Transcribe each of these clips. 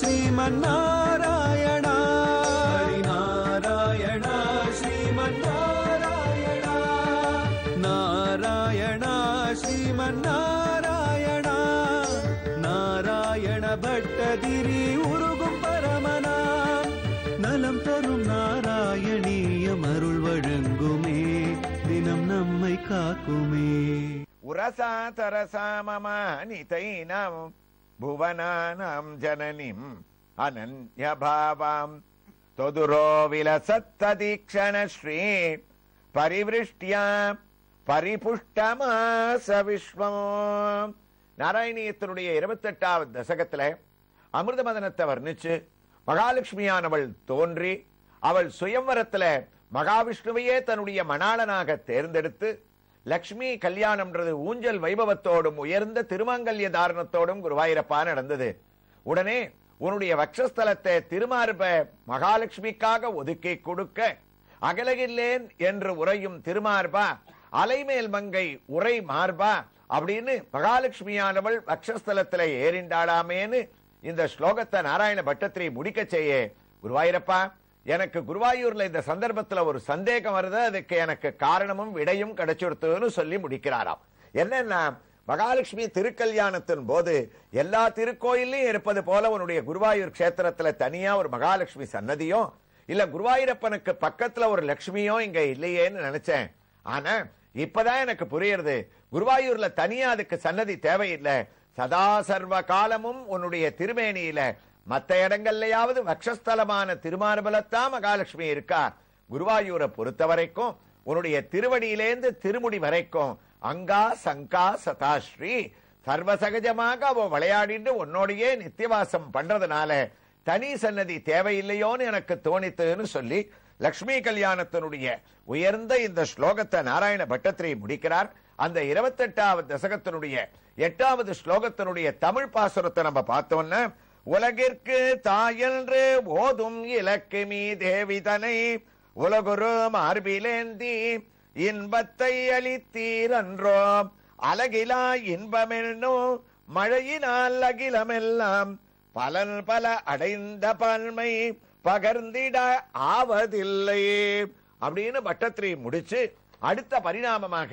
श्रीमन्नारायण हरिनारायण श्रीमन्नारायण नारायण श्रीमन्नारायण नारायण भट्टगिरि उरुगुम् परमना நலம் தரும் நாராயணீயம் அருள் வழங்குமே தினம் நம்மை காக்குமே உரசா தரசா மம நிதை நாம் भुवनानाम् जननीम् अनन्यभावाम् त्वदुरो ஸ்ரீ பரிவிருஷ்டியா பரிபுஷ்டமாச விஸ்வமோ நாராயணியத்தினுடைய இருபத்தெட்டாவது தசகத்துல மதனத்தை வர்ணிச்சு மகாலட்சுமியானவள் தோன்றி அவள் சுயம்வரத்துல மகாவிஷ்ணுவையே தன்னுடைய மணாளனாக தேர்ந்தெடுத்து லக்ஷ்மி கல்யாணம்ன்றது ஊஞ்சல் வைபவத்தோடும் உயர்ந்த திருமங்கல்ய தாரணத்தோடும் குருவாயிரப்பா நடந்தது உடனே உன்னுடைய வக்ஷஸ்தலத்தை திருமார்ப மகாலட்சுமிக்காக ஒதுக்கி கொடுக்க அகலகில்லேன் என்று உரையும் திருமார்பா அலைமேல் மங்கை உரை மார்பா அப்படின்னு மகாலட்சுமியானவள் வக்ஷஸ்தலத்தில் ஏறிண்டாளாமேன்னு இந்த ஸ்லோகத்தை நாராயண பட்டத்திரி முடிக்கச் செய்ய குருவாயிரப்பா எனக்கு குருவாயூர்ல இந்த சந்தர்ப்பத்துல ஒரு சந்தேகம் வருது அதுக்கு எனக்கு காரணமும் விடையும் கிடைச்சிருத்ததுன்னு சொல்லி முடிக்கிறாராம் என்னன்னா மகாலட்சுமி திருக்கல்யாணத்தின் போது எல்லா திருக்கோயிலையும் இருப்பது போல உன்னுடைய குருவாயூர் கஷேத்திரத்துல தனியா ஒரு மகாலட்சுமி சன்னதியும் இல்ல குருவாயூரப்பனுக்கு பக்கத்துல ஒரு லட்சுமியும் இங்க இல்லையேன்னு நினைச்சேன் ஆனா இப்பதான் எனக்கு புரியுறது குருவாயூர்ல தனியா அதுக்கு சன்னதி தேவையில்லை சதா சர்வ காலமும் உன்னுடைய திருமேனியில மற்ற இடங்கள்லயாவது வக்ஷஸ்தலமான திருமாரபலத்தா மகாலட்சுமி இருக்கார் குருவாயூரை பொறுத்த வரைக்கும் உன்னுடைய திருவடியிலேந்து திருமுடி வரைக்கும் அங்கா சங்கா சதாஸ்ரீ சர்வசகஜமாக அவ விளையாடிட்டு உன்னோடையே நித்தியவாசம் பண்றதுனால தனி சன்னதி தேவையில்லையோன்னு எனக்கு தோணித்துன்னு சொல்லி லக்ஷ்மி கல்யாணத்தினுடைய உயர்ந்த இந்த ஸ்லோகத்தை நாராயண பட்டத்திரை முடிக்கிறார் அந்த இருபத்தெட்டாவது தசகத்தினுடைய எட்டாவது ஸ்லோகத்தினுடைய தமிழ் பாசுரத்தை நம்ம பார்த்தோம்னா உலகிற்கு தாயன்று ஓதும் இலக்குமி தேவிதனை உலகுரு மார்பிலேந்தி இன்பத்தை அளித்தீரன்றோ அலகிலா இன்பமென்னும் மழையினால் அகிலமெல்லாம் பலன் பல அடைந்த பன்மை பகர்ந்திட ஆவதில்லை அப்படின்னு பட்டத்திரி முடிச்சு அடுத்த பரிணாமமாக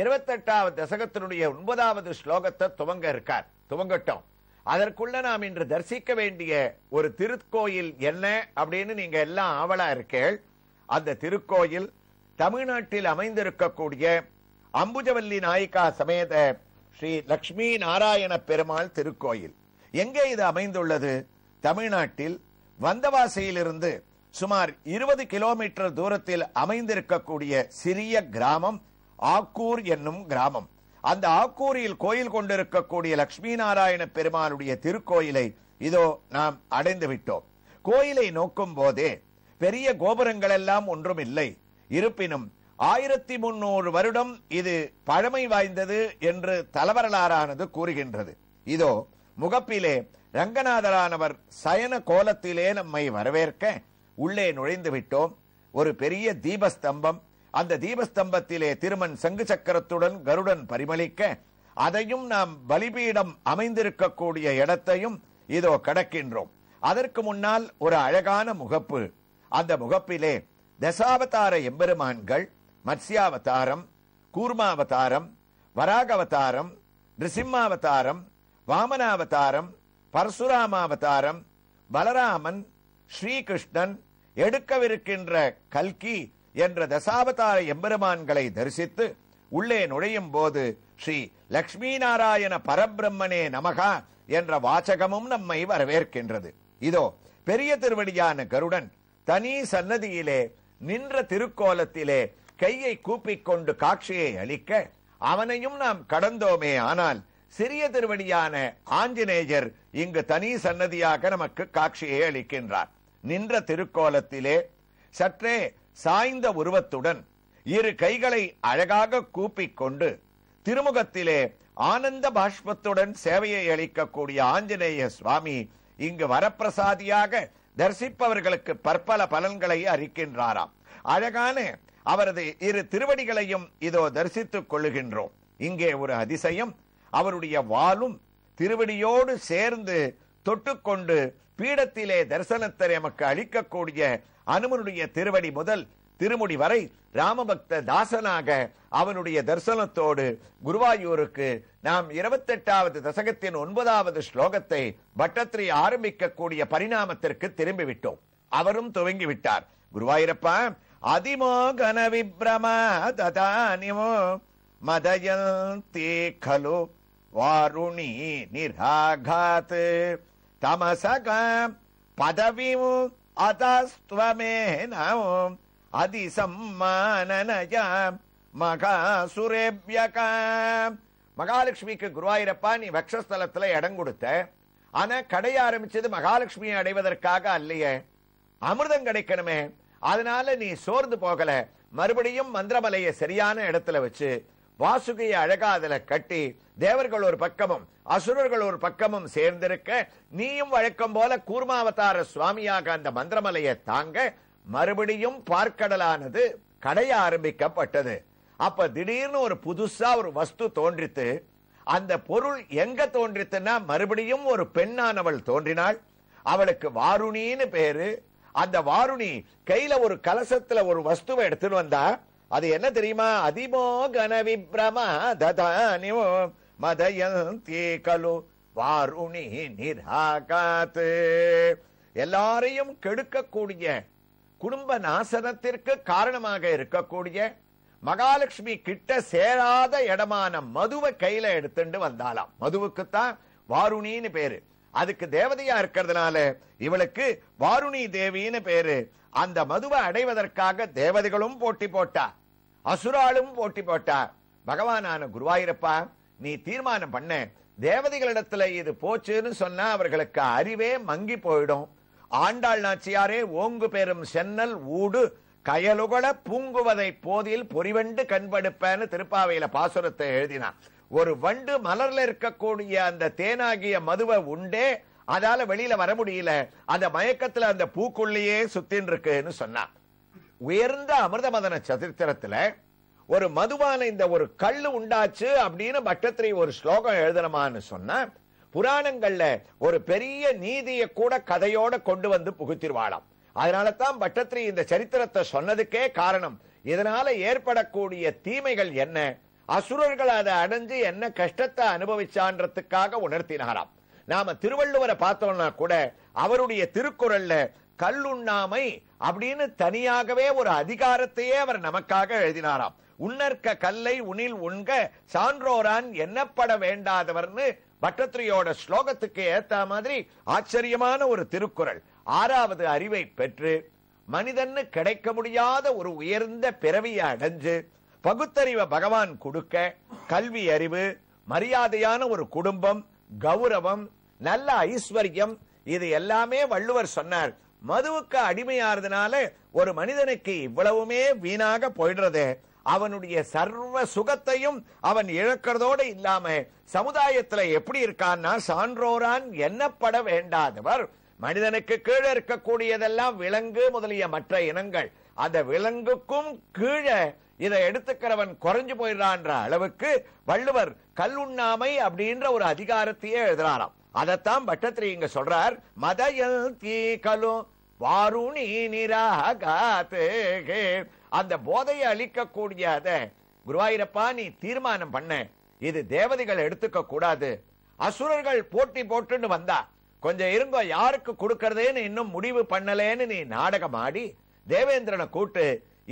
இருபத்தெட்டாவது தசகத்தினுடைய ஒன்பதாவது ஸ்லோகத்தை துவங்க இருக்கார் துவங்கட்டும் அதற்குள்ள நாம் இன்று தரிசிக்க வேண்டிய ஒரு திருக்கோயில் என்ன அப்படின்னு நீங்க எல்லாம் ஆவலா இருக்கேள் அந்த திருக்கோயில் தமிழ்நாட்டில் அமைந்திருக்கக்கூடிய அம்புஜவல்லி நாயிகா சமேத ஸ்ரீ லக்ஷ்மி நாராயண பெருமாள் திருக்கோயில் எங்கே இது அமைந்துள்ளது தமிழ்நாட்டில் வந்தவாசியிலிருந்து சுமார் இருபது கிலோமீட்டர் தூரத்தில் அமைந்திருக்கக்கூடிய சிறிய கிராமம் ஆக்கூர் என்னும் கிராமம் அந்த ஆக்கூரியில் கோயில் கொண்டிருக்கக்கூடிய லட்சுமி நாராயண பெருமானுடைய திருக்கோயிலை இதோ நாம் அடைந்து விட்டோம் கோயிலை நோக்கும் போதே பெரிய கோபுரங்கள் எல்லாம் ஒன்றும் இல்லை இருப்பினும் ஆயிரத்தி முன்னூறு வருடம் இது பழமை வாய்ந்தது என்று தலவரலாறானது கூறுகின்றது இதோ முகப்பிலே ரங்கநாதரானவர் சயன கோலத்திலே நம்மை வரவேற்க உள்ளே நுழைந்து விட்டோம் ஒரு பெரிய தீபஸ்தம்பம் அந்த தீபஸ்தம்பத்திலே திருமன் சங்கு சக்கரத்துடன் கருடன் பரிமளிக்க அதையும் நாம் பலிபீடம் அமைந்திருக்கக்கூடிய இடத்தையும் இதோ கடக்கின்றோம் அதற்கு முன்னால் ஒரு அழகான முகப்பு அந்த முகப்பிலே தசாவதார எம்பெருமான்கள் மத்ஸ்யாவதாரம் கூர்மாவதாரம் வராகவதாரம் நிருசிம்மாவதாரம் வாமனாவதாரம் பரசுராமாவதாரம் பலராமன் ஸ்ரீகிருஷ்ணன் எடுக்கவிருக்கின்ற கல்கி என்ற தசாவதார எம்பெருமான்களை தரிசித்து உள்ளே நுழையும் போது ஸ்ரீ லக்ஷ்மி நாராயண பரபிரம்மனே நமகா என்ற வாச்சகமும் நம்மை வரவேற்கின்றது இதோ பெரிய திருவடியான கருடன் தனி சன்னதியிலே நின்ற திருக்கோலத்திலே கையை கூப்பிக் கொண்டு காட்சியை அளிக்க அவனையும் நாம் கடந்தோமே ஆனால் சிறிய திருவடியான ஆஞ்சநேயர் இங்கு தனி சன்னதியாக நமக்கு காட்சியை அளிக்கின்றார் நின்ற திருக்கோலத்திலே சற்றே சாய்ந்த உருவத்துடன் இரு கைகளை அழகாக கூப்பிக் கொண்டு திருமுகத்திலே ஆனந்த பாஷ்பத்துடன் சேவையை அளிக்கக்கூடிய ஆஞ்சநேய சுவாமி இங்கு வரப்பிரசாதியாக தரிசிப்பவர்களுக்கு பற்பல பலன்களை அறிக்கின்றாராம் அழகான அவரது இரு திருவடிகளையும் இதோ தரிசித்துக் கொள்ளுகின்றோம் இங்கே ஒரு அதிசயம் அவருடைய வாலும் திருவடியோடு சேர்ந்து தொட்டுக்கொண்டு பீடத்திலே தரிசனத்தை நமக்கு அளிக்கக்கூடிய அனுமனுடைய திருவடி முதல் திருமுடி வரை ராமபக்த தாசனாக அவனுடைய தரிசனத்தோடு குருவாயூருக்கு நாம் இருபத்தெட்டாவது தசகத்தின் ஒன்பதாவது ஸ்லோகத்தை பட்டத்திரி ஆரம்பிக்கக்கூடிய பரிணாமத்திற்கு திரும்பிவிட்டோம் அவரும் துவங்கிவிட்டார் குருவாயூரப்பா அதிமோகன விப்ரமா ததானிமோ மதயந்தே கலு வாருணி நிராகாத் தமசக பதவியும் மகாலட்சுமிக்கு குருவாயிரப்பா நீ வக்ஷஸ்தலத்துல இடம் கொடுத்த ஆனா கடைய ஆரம்பிச்சது மகாலட்சுமியை அடைவதற்காக அல்லையே அமிர்தம் கிடைக்கணுமே அதனால நீ சோர்ந்து போகல மறுபடியும் மந்திரமலையை சரியான இடத்துல வச்சு வாசுகையை அழகா அதில் கட்டி தேவர்கள் ஒரு பக்கமும் அசுரர்கள் ஒரு பக்கமும் சேர்ந்திருக்க நீயும் வழக்கம் போல கூர்மாவதார சுவாமியாக அந்த மந்திரமலையை தாங்க மறுபடியும் பார்க்கடலானது கடைய ஆரம்பிக்கப்பட்டது அப்ப திடீர்னு ஒரு புதுசா ஒரு வஸ்து தோன்றித்து அந்த பொருள் எங்க தோன்றித்துன்னா மறுபடியும் ஒரு பெண்ணானவள் தோன்றினாள் அவளுக்கு வாருணின்னு பேரு அந்த வாருணி கையில ஒரு கலசத்துல ஒரு வஸ்துவை எடுத்துட்டு வந்தா அது என்ன தெரியுமா அதிமோ கன விப்ரமா ததானிமோ மதயந்தே கலு வாருணி நிராகாத்து எல்லாரையும் கெடுக்கக்கூடிய குடும்ப நாசனத்திற்கு காரணமாக இருக்கக்கூடிய மகாலட்சுமி கிட்ட சேராத இடமான மதுவை கையில எடுத்துட்டு வந்தாலாம் மதுவுக்குத்தான் வாருணின்னு பேரு அதுக்கு தேவதையா இருக்கிறதுனால இவளுக்கு வாருணி தேவின்னு பேரு அந்த மதுவை அடைவதற்காக தேவதைகளும் போட்டி போட்டா அசுராலும் போட்டி போட்டா பகவானான குருவாயிரப்பா நீ தீர்மானம் பண்ண தேவதைகளிடத்துல இது போச்சுன்னு சொன்னா அவர்களுக்கு அறிவே மங்கி போயிடும் ஆண்டாள் நாச்சியாரே ஓங்கு பெறும் சென்னல் ஊடு கயலுகட பூங்குவதை போதில் பொறிவண்டு கண்படுப்பேன்னு திருப்பாவையில பாசுரத்தை எழுதினா ஒரு வண்டு மலர்ல இருக்கக்கூடிய அந்த தேனாகிய மதுவை உண்டே அதால வெளியில வர முடியல அந்த மயக்கத்துல அந்த பூக்குள்ளேயே சுத்தின் இருக்குன்னு சொன்னான் உயர்ந்த அமிர்தமதன சதிர்த்திரத்துல ஒரு மதுவான இந்த ஒரு கல் உண்டாச்சு அப்படின்னு பட்டத்திரி ஒரு ஸ்லோகம் எழுதணுமான்னு சொன்ன புராணங்கள்ல ஒரு பெரிய நீதியை கூட கதையோட கொண்டு வந்து புகுத்திருவாளாம் அதனால தான் பட்டத்திரி இந்த சரித்திரத்தை சொன்னதுக்கே காரணம் இதனால ஏற்படக்கூடிய தீமைகள் என்ன அசுரர்கள் அதை அடைஞ்சு என்ன கஷ்டத்தை அனுபவிச்சான்றதுக்காக உணர்த்தினாராம் நாம திருவள்ளுவரை பார்த்தோம்னா கூட அவருடைய திருக்குறள்ல கல்லுண்ணாமை அப்படின்னு தனியாகவே ஒரு அதிகாரத்தையே அவர் நமக்காக எழுதினாராம் உன்னற்க கல்லை உனில் உண்க சான்றோரான் என்னப்பட வேண்டாதவர்னு பட்டத்திரியோட ஸ்லோகத்துக்கு ஏத்த மாதிரி ஆச்சரியமான ஒரு திருக்குறள் ஆறாவது அறிவை பெற்று மனிதன்னு கிடைக்க முடியாத ஒரு உயர்ந்த பிறவியை அடைஞ்சு பகுத்தறிவை பகவான் கொடுக்க கல்வி அறிவு மரியாதையான ஒரு குடும்பம் கௌரவம் நல்ல ஐஸ்வர்யம் இது எல்லாமே வள்ளுவர் சொன்னார் மதுவுக்கு அடிமையாறதுனால ஒரு மனிதனுக்கு இவ்வளவுமே வீணாக போயிடுறது அவனுடைய சர்வ சுகத்தையும் அவன் இழக்கிறதோடு இல்லாம சமுதாயத்துல எப்படி இருக்கான்னா சான்றோரான் எண்ணப்பட வேண்டாதவர் மனிதனுக்கு கீழே இருக்கக்கூடியதெல்லாம் விலங்கு முதலிய மற்ற இனங்கள் அந்த விலங்குக்கும் கீழே இதை எடுத்துக்கிறவன் குறைஞ்சு போயிடுறான்ற அளவுக்கு வள்ளுவர் கல்லுண்ணாமை அப்படின்ற ஒரு அதிகாரத்தையே எழுதுறாராம் அதத்தான் பட்டத்திரி இங்க சொல்றார் மதயல் தீக்கலும் வாருணி நிராகாத்து அந்த போதையை அழிக்கக்கூடிய அத குருவாயிரப்பா நீ தீர்மானம் பண்ண இது தேவதைகள் எடுத்துக்க கூடாது அசுரர்கள் போட்டி போட்டுன்னு வந்தா கொஞ்சம் இருங்க யாருக்கு கொடுக்கறதேன்னு இன்னும் முடிவு பண்ணலேன்னு நீ நாடகம் ஆடி தேவேந்திரனை கூட்டு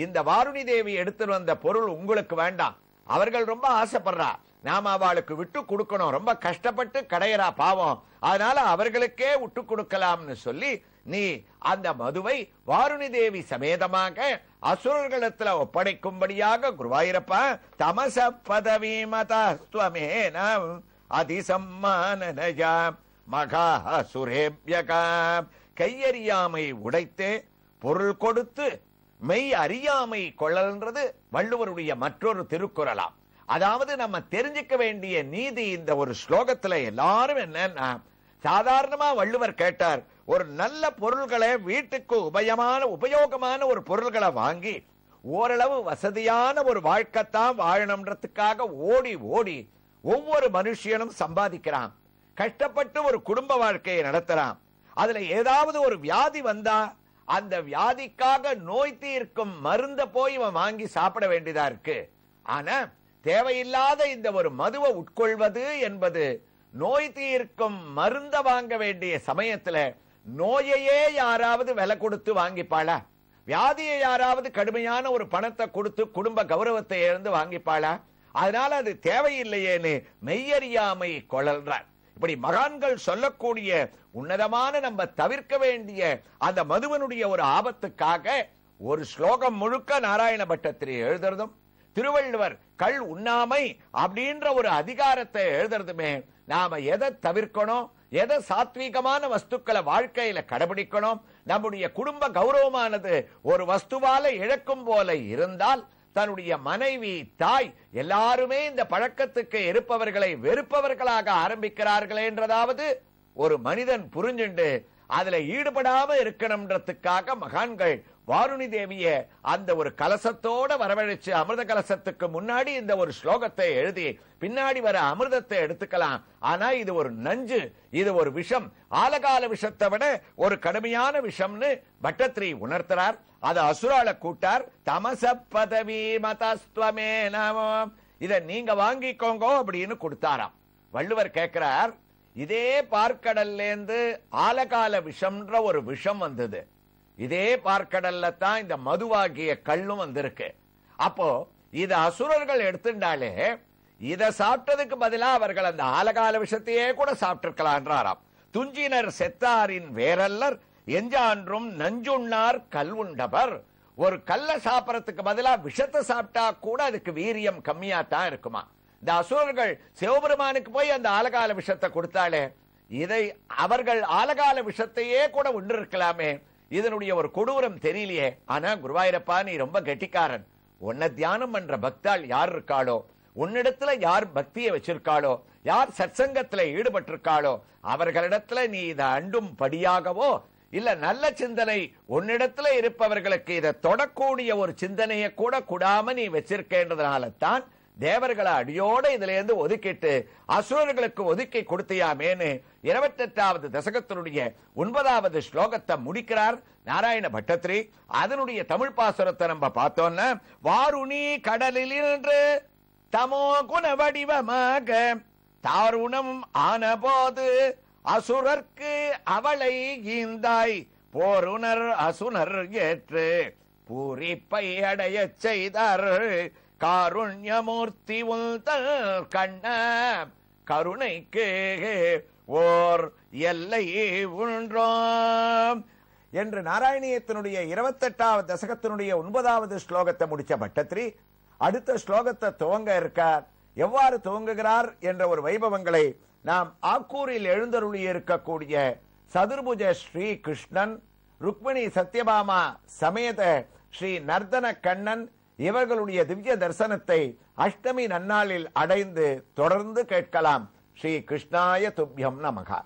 இந்த வாருணி தேவி எடுத்துட்டு வந்த பொருள் உங்களுக்கு வேண்டாம் அவர்கள் ரொம்ப ஆசைப்படுறா நாம அவளுக்கு விட்டு கொடுக்கணும் ரொம்ப கஷ்டப்பட்டு கடையரா பாவம் அதனால அவர்களுக்கே விட்டு கொடுக்கலாம்னு சொல்லி நீ அந்த மதுவை வாருணி தேவி சமேதமாக அசுரர்களிடத்துல ஒப்படைக்கும்படியாக குருவாயிரப்பா தமச பதவி மதஸ்துவமேனம் மகா சுரேபியகா கையறியாமை உடைத்து பொருள் கொடுத்து மெய் அறியாமை கொள்ளல்ன்றது வள்ளுவருடைய மற்றொரு திருக்குறளாம் அதாவது நம்ம தெரிஞ்சுக்க வேண்டிய நீதி இந்த ஒரு ஸ்லோகத்துல எல்லாரும் என்னன்னா சாதாரணமா வள்ளுவர் கேட்டார் ஒரு நல்ல பொருள்களை வீட்டுக்கு உபயமான உபயோகமான ஒரு பொருள்களை வாங்கி ஓரளவு வசதியான ஒரு வாழ்க்கைத்தான் வாழணும்ன்றதுக்காக ஓடி ஓடி ஒவ்வொரு மனுஷனும் சம்பாதிக்கிறான் கஷ்டப்பட்டு ஒரு குடும்ப வாழ்க்கையை நடத்துறான் அதுல ஏதாவது ஒரு வியாதி வந்தா அந்த வியாதிக்காக நோய் தீர்க்கும் மருந்த போய் இவன் வாங்கி சாப்பிட வேண்டியதா இருக்கு ஆனா தேவையில்லாத இந்த ஒரு மதுவை உட்கொள்வது என்பது நோய் தீர்க்கும் மருந்த வாங்க வேண்டிய சமயத்துல நோயையே யாராவது விலை கொடுத்து வாங்கிப்பாளா வியாதியை யாராவது கடுமையான ஒரு பணத்தை கொடுத்து குடும்ப கௌரவத்தை இழந்து வாங்கிப்பாளா அதனால அது தேவையில்லையேன்னு மெய்யறியாமை கொழல்றார் இப்படி மகான்கள் சொல்லக்கூடிய உன்னதமான நம்ம தவிர்க்க வேண்டிய அந்த மதுவனுடைய ஒரு ஆபத்துக்காக ஒரு ஸ்லோகம் முழுக்க நாராயண பட்டத்திரி எழுதுறதும் திருவள்ளுவர் கல் உண்ணாமை அப்படின்ற ஒரு அதிகாரத்தை எழுதுறதுமே நாம எதை தவிர்க்கணும் எதை சாத்வீகமான வஸ்துக்களை வாழ்க்கையில கடைபிடிக்கணும் நம்முடைய குடும்ப கௌரவமானது ஒரு வஸ்துவால இழக்கும் போல இருந்தால் தன்னுடைய மனைவி தாய் எல்லாருமே இந்த பழக்கத்துக்கு இருப்பவர்களை வெறுப்பவர்களாக ஆரம்பிக்கிறார்கள் என்றதாவது ஒரு மனிதன் புரிஞ்சுண்டு அதுல ஈடுபடாம இருக்கணும்ன்றதுக்காக மகான்கள் வாருணி தேவிய அந்த ஒரு கலசத்தோட வரவழைச்சு அமிர்த கலசத்துக்கு முன்னாடி இந்த ஒரு ஸ்லோகத்தை எழுதி பின்னாடி வர அமிர்தத்தை எடுத்துக்கலாம் ஆனா இது ஒரு நஞ்சு இது ஒரு விஷம் ஆலகால விஷத்தை விட ஒரு கடுமையான விஷம்னு பட்டத்ரி உணர்த்துறார் அதை அசுரால கூட்டார் தமச பதவி மதஸ்துவமே நாமோ இதை நீங்க வாங்கிக்கோங்க அப்படின்னு கொடுத்தாராம் வள்ளுவர் கேட்கிறார் இதே பார்க்கடல்லேந்து ஆலகால விஷம்ன்ற ஒரு விஷம் வந்தது இதே பார்க்கடல்ல தான் இந்த மதுவாகிய கல்லும் வந்திருக்கு அப்போ இது அசுரர்கள் எடுத்துட்டாலே இதை சாப்பிட்டதுக்கு பதிலா அவர்கள் அந்த ஆலகால விஷத்தையே கூட என்றாராம் துஞ்சினர் செத்தாரின் வேரல்லர் எஞ்சான்றும் நஞ்சுண்ணார் கல் உண்டவர் ஒரு கல்லை சாப்பிடறதுக்கு பதிலா விஷத்தை சாப்பிட்டா கூட அதுக்கு வீரியம் கம்மியா தான் இருக்குமா இந்த அசுரர்கள் சிவபெருமானுக்கு போய் அந்த ஆலகால விஷத்தை கொடுத்தாலே இதை அவர்கள் ஆலகால விஷத்தையே கூட உண்டிருக்கலாமே இதனுடைய ஒரு கொடூரம் தெரியலையே ஆனா குருவாயிரப்பா நீ ரொம்ப கெட்டிக்காரன் உன்னை தியானம் பண்ற பக்தாள் யார் இருக்காளோ உன்னிடத்துல யார் பக்தியை வச்சிருக்காளோ யார் சத்சங்கத்துல ஈடுபட்டிருக்காளோ அவர்களிடத்துல நீ இதை அண்டும் படியாகவோ இல்ல நல்ல சிந்தனை உன்னிடத்துல இருப்பவர்களுக்கு இதை தொடக்கூடிய ஒரு சிந்தனையை கூட கூடாம நீ வச்சிருக்கேன்றதுனால தான் தேவர்களை அடியோட இதுல இருந்து ஒதுக்கிட்டு அசுரர்களுக்கு ஒதுக்கி கொடுத்தியாமேன்னு இருபத்தி எட்டாவது தசகத்தினுடைய ஒன்பதாவது ஸ்லோகத்தை முடிக்கிறார் நாராயண பட்டத்ரி அதனுடைய தமிழ் பாசுரத்தை நம்ம பார்த்தோம்னா வாருணி கடலில் இன்று தமோ குண வடிவமாக தாருணம் ஆன போது அசுரர்க்கு அவளை ஈந்தாய் போருணர் அசுனர் ஏற்று பூரிப்பை அடைய செய்தார் காருண்யமூர்த்தி உந்தல் கண்ண கருணைக்கே ஓர் எல்லை உன்றோம் என்று நாராயணியத்தினுடைய இருபத்தெட்டாவது தசகத்தினுடைய ஒன்பதாவது ஸ்லோகத்தை முடிச்ச பட்டத்திரி அடுத்த ஸ்லோகத்தை துவங்க இருக்கார் எவ்வாறு துவங்குகிறார் என்ற ஒரு வைபவங்களை நாம் ஆக்கூரில் எழுந்தருளி இருக்கக்கூடிய சதுர்புஜ ஸ்ரீ கிருஷ்ணன் ருக்மிணி சத்யபாமா சமேத ஸ்ரீ நர்தன கண்ணன் இவர்களுடைய திவ்ய தரிசனத்தை அஷ்டமி நன்னாளில் அடைந்து தொடர்ந்து கேட்கலாம் ஸ்ரீ கிருஷ்ணாய துப்யம் நமகா